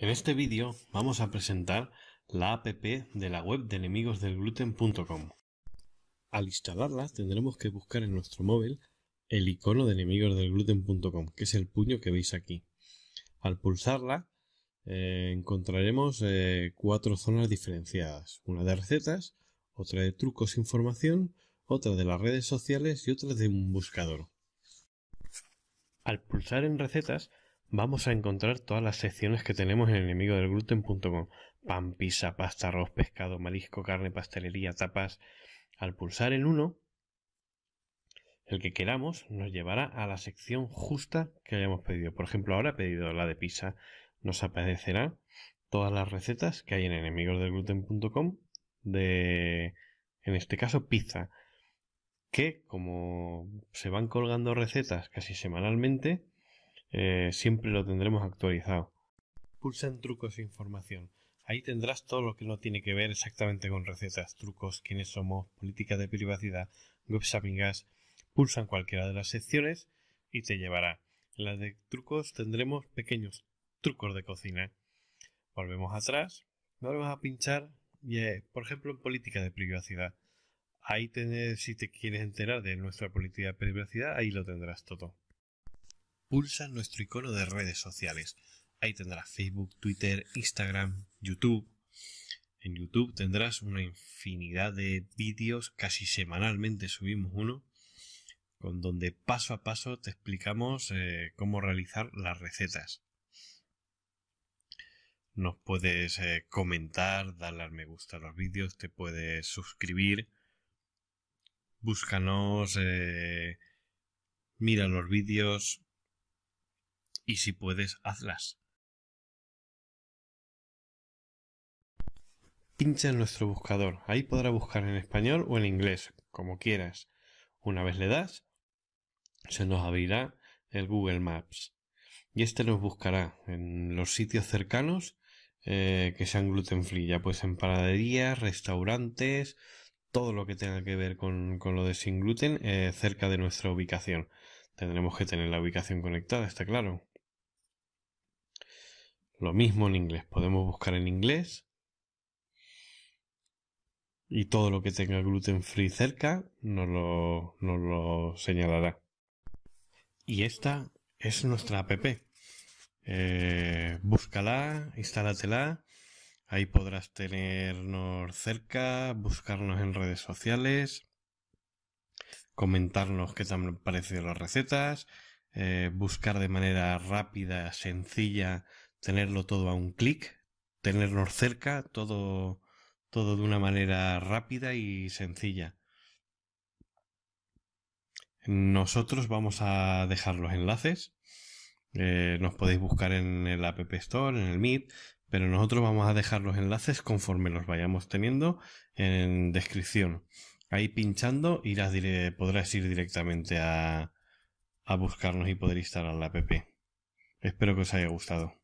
En este vídeo vamos a presentar la app de la web de enemigosdelgluten.com. Al instalarla tendremos que buscar en nuestro móvil el icono de enemigosdelgluten.com, que es el puño que veis aquí. Al pulsarla eh, encontraremos eh, cuatro zonas diferenciadas, una de recetas, otra de trucos e información, otra de las redes sociales y otra de un buscador. Al pulsar en recetas vamos a encontrar todas las secciones que tenemos en enemigo del gluten.com. Pan, pizza, pasta, arroz, pescado, marisco, carne, pastelería, tapas. Al pulsar en uno, el que queramos nos llevará a la sección justa que hayamos pedido. Por ejemplo, ahora he pedido la de pizza. Nos aparecerá todas las recetas que hay en enemigosdelgluten.com de, en este caso, pizza. Que como se van colgando recetas casi semanalmente, eh, siempre lo tendremos actualizado. Pulsa en trucos e información. Ahí tendrás todo lo que no tiene que ver exactamente con recetas, trucos, quiénes somos, política de privacidad, webs Pulsa en cualquiera de las secciones y te llevará. En las de trucos tendremos pequeños trucos de cocina. Volvemos atrás, volvemos a pinchar, y, eh, por ejemplo, en política de privacidad. Ahí tenés, si te quieres enterar de nuestra política de privacidad, ahí lo tendrás todo pulsa nuestro icono de redes sociales. Ahí tendrás Facebook, Twitter, Instagram, YouTube. En YouTube tendrás una infinidad de vídeos, casi semanalmente subimos uno, con donde paso a paso te explicamos eh, cómo realizar las recetas. Nos puedes eh, comentar, darle al me gusta a los vídeos, te puedes suscribir. Búscanos, eh, mira los vídeos, y si puedes, hazlas. Pincha en nuestro buscador, ahí podrá buscar en español o en inglés, como quieras. Una vez le das, se nos abrirá el Google Maps y este nos buscará en los sitios cercanos eh, que sean gluten free, ya pues en paraderías, restaurantes, todo lo que tenga que ver con, lo de sin gluten eh, cerca de nuestra ubicación. Tendremos que tener la ubicación conectada, está claro. Lo mismo en inglés. Podemos buscar en inglés. Y todo lo que tenga gluten free cerca nos lo, señalará. Y esta es nuestra app. Eh, búscala, instálatela. Ahí podrás tenernos cerca, buscarnos en redes sociales, comentarnos qué te han las recetas, eh, buscar de manera rápida, sencilla tenerlo todo a un clic, tenernos cerca, todo, todo de una manera rápida y sencilla. Nosotros vamos a dejar los enlaces. Eh, nos podéis buscar en el App Store, en el Meet, pero nosotros vamos a dejar los enlaces conforme los vayamos teniendo en descripción. Ahí pinchando irás podrás ir directamente a, a buscarnos y poder instalar la app. Espero que os haya gustado.